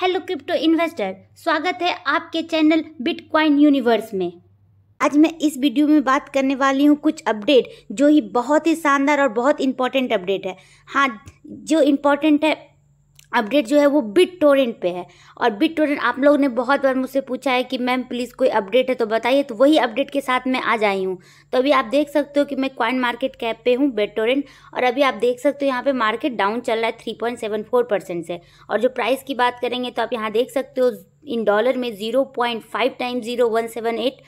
hello crypto investor स्वागत है आपके चैनल बिटकॉइन यूनिवर्स में आज मैं इस वीडियो में बात करने वाली हूँ कुछ अपडेट जो ही बहुत ही शानदार और बहुत इम्पॉर्टेंट अपडेट है हाँ जो इम्पॉर्टेंट है अपडेट जो है वो बिट टोरेंट पे है और बिट टोरेंट आप लोगों ने बहुत बार मुझसे पूछा है कि मैम प्लीज़ कोई अपडेट है तो बताइए तो वही अपडेट के साथ मैं आ जाई हूँ तो अभी आप देख सकते हो कि मैं क्वाइन मार्केट कैप पे हूँ बिट टोरेंट और अभी आप देख सकते हो यहाँ पे मार्केट डाउन चल रहा है three point seven four percent से और जो प्राइस की बात करेंगे तो आप यहाँ देख सकते हो इन डॉलर में zero point five time zero one seven eight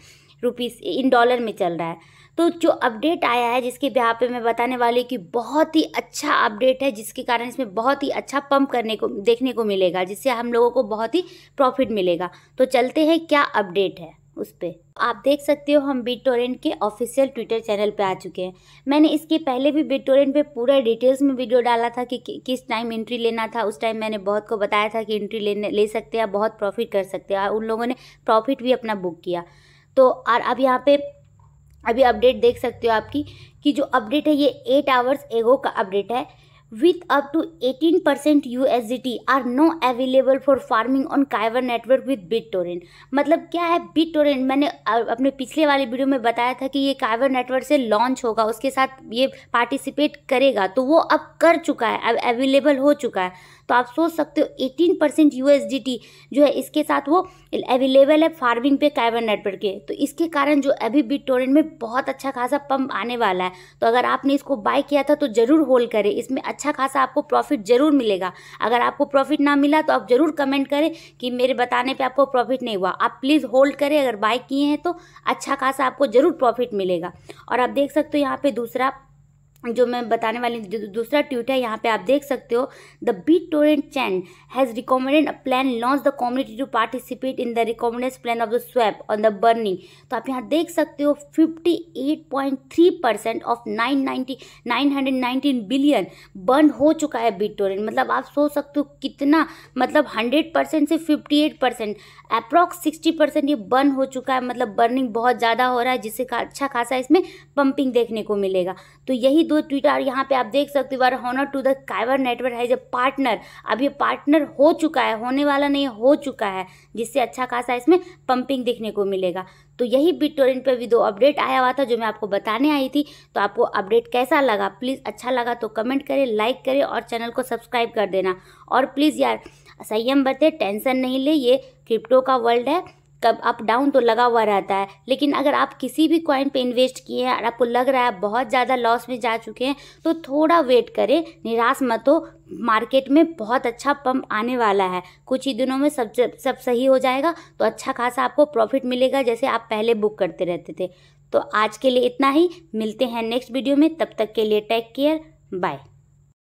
rupees in dollar में चल रहा है तो जो अपडेट आया है जिसके ब्याह पे मैं बताने वाली कि बहुत ही अच्छा अपडेट है जिसके कारण इसमें बहुत ही अच्छा पंप करने को देखने को मिलेगा जिससे हम लोगों को बहुत ही प्रॉफिट मिलेगा तो चलते हैं क्या अपडेट है उस पर आप देख सकते हो हम बिट टोरेंट के ऑफिशियल ट्विटर चैनल पे आ चुके हैं मैंने इसके पहले भी बिट टोरेंट पे पूरा डिटेल्स में वीडियो डाला था कि, कि किस टाइम एंट्री लेना था उस टाइम मैंने बहुत को बताया था कि एंट्री लेने ले सकते हैं बहुत प्रॉफिट कर सकते हैं उन लोगों ने प्रॉफिट भी अपना बुक किया तो और अब यहाँ पे अभी अपडेट देख सकते हो आपकी कि जो अपडेट है ये एट आवर्स एगो का अपडेट है with up to eighteen percent U S G T R no available for farming on Kaiver network with BitTorrent मतलब क्या है बिट टोरेंट मैंने अपने पिछले वाले वीडियो में बताया था कि ये काइवर नेटवर्क से लॉन्च होगा उसके साथ ये पार्टिसिपेट करेगा तो वो अब कर चुका है अब अवेलेबल हो चुका है तो आप सोच सकते हो एटीन परसेंट यू जो है इसके साथ वो अवेलेबल है फार्मिंग पे कैबर नेटवर्क के तो इसके कारण जो अभी बिट टोरेंट में बहुत अच्छा खासा पंप आने वाला है तो अगर आपने इसको बाय किया था तो ज़रूर होल्ड करें इसमें अच्छा खासा आपको प्रॉफिट ज़रूर मिलेगा अगर आपको प्रॉफिट ना मिला तो आप ज़रूर कमेंट करें कि मेरे बताने पर आपको प्रॉफिट नहीं हुआ आप प्लीज़ होल्ड करें अगर बाय किए हैं तो अच्छा खासा आपको ज़रूर प्रॉफिट मिलेगा और आप देख सकते हो यहाँ पर दूसरा जो मैं बताने वाली हूँ दूसरा ट्वीट है यहाँ पे आप देख सकते हो the B torrent chain has recommended a plan launch the community to participate in the recommended plan of the swap on the burning तो आप यहाँ देख सकते हो 58.3 परसेंट ऑफ 990 919 बिलियन बर्न हो चुका है बीट टोरेंट मतलब आप सोच सकते हो कितना मतलब हंड्रेड परसेंट से fifty eight percent approx sixty percent ये बर्न हो चुका है मतलब बर्निंग बहुत ज़्यादा हो रहा है जिससे अच्छा खासा इसमें पंपिंग देखने को मिलेगा तो यही दो ट्विटर यहाँ पे आप देख सकते हो honour to the Kaiver network है जब पार्टनर अब ये पार्टनर हो चुका है होने वाला नहीं हो चुका है जिससे अच्छा खासा इसमें पंपिंग देखने को मिलेगा तो यही बिट टोरेंट पर भी दो अपडेट आया हुआ था जो मैं आपको बताने आई थी तो आपको अपडेट कैसा लगा प्लीज़ अच्छा लगा तो कमेंट करें लाइक करें और चैनल को सब्सक्राइब कर देना और प्लीज़ यार संयम बरते टेंशन नहीं ले ये क्रिप्टो का वर्ल्ड है कब अप डाउन तो लगा हुआ रहता है लेकिन अगर आप किसी भी कॉइन पे इन्वेस्ट किए हैं और आपको लग रहा है बहुत ज़्यादा लॉस में जा चुके हैं तो थोड़ा वेट करें निराश मत हो मार्केट में बहुत अच्छा पंप आने वाला है कुछ ही दिनों में सब सब सही हो जाएगा तो अच्छा खासा आपको प्रॉफिट मिलेगा जैसे आप पहले बुक करते रहते थे तो आज के लिए इतना ही मिलते हैं नेक्स्ट वीडियो में तब तक के लिए टेक केयर बाय